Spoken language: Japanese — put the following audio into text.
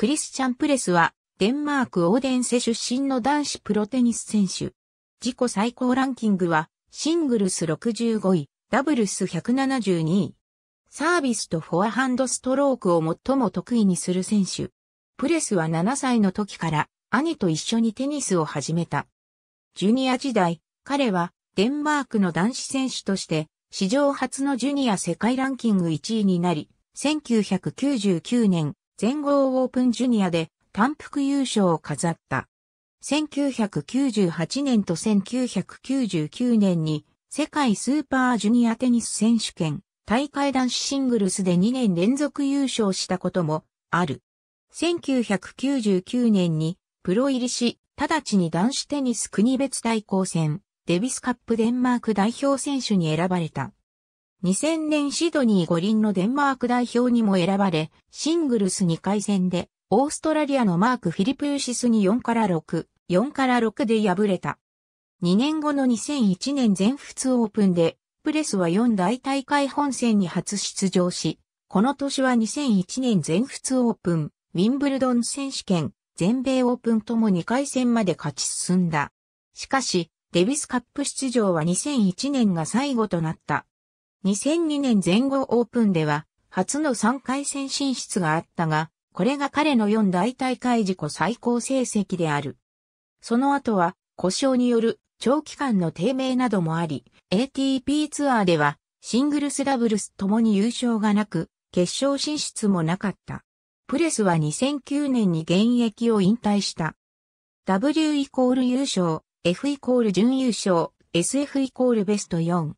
クリスチャン・プレスは、デンマーク・オーデンセ出身の男子プロテニス選手。自己最高ランキングは、シングルス65位、ダブルス172位。サービスとフォアハンドストロークを最も得意にする選手。プレスは7歳の時から兄と一緒にテニスを始めた。ジュニア時代、彼はデンマークの男子選手として史上初のジュニア世界ランキング1位になり、1999年全豪オープンジュニアで単複優勝を飾った。1998年と1999年に世界スーパージュニアテニス選手権大会男子シングルスで2年連続優勝したこともある。1999年にプロ入りし、直ちに男子テニス国別対抗戦デビスカップデンマーク代表選手に選ばれた。2000年シドニー五輪のデンマーク代表にも選ばれ、シングルス2回戦で、オーストラリアのマーク・フィリプーシスに4から6、4から6で敗れた。2年後の2001年全仏オープンで、プレスは4大大会本戦に初出場し、この年は2001年全仏オープン、ウィンブルドン選手権、全米オープンとも2回戦まで勝ち進んだ。しかし、デビスカップ出場は2001年が最後となった。2002年前後オープンでは、初の3回戦進出があったが、これが彼の4大大会自己最高成績である。その後は、故障による長期間の低迷などもあり、ATP ツアーでは、シングルスダブルスともに優勝がなく、決勝進出もなかった。プレスは2009年に現役を引退した。W イコール優勝、F イコール準優勝、SF イコールベスト4。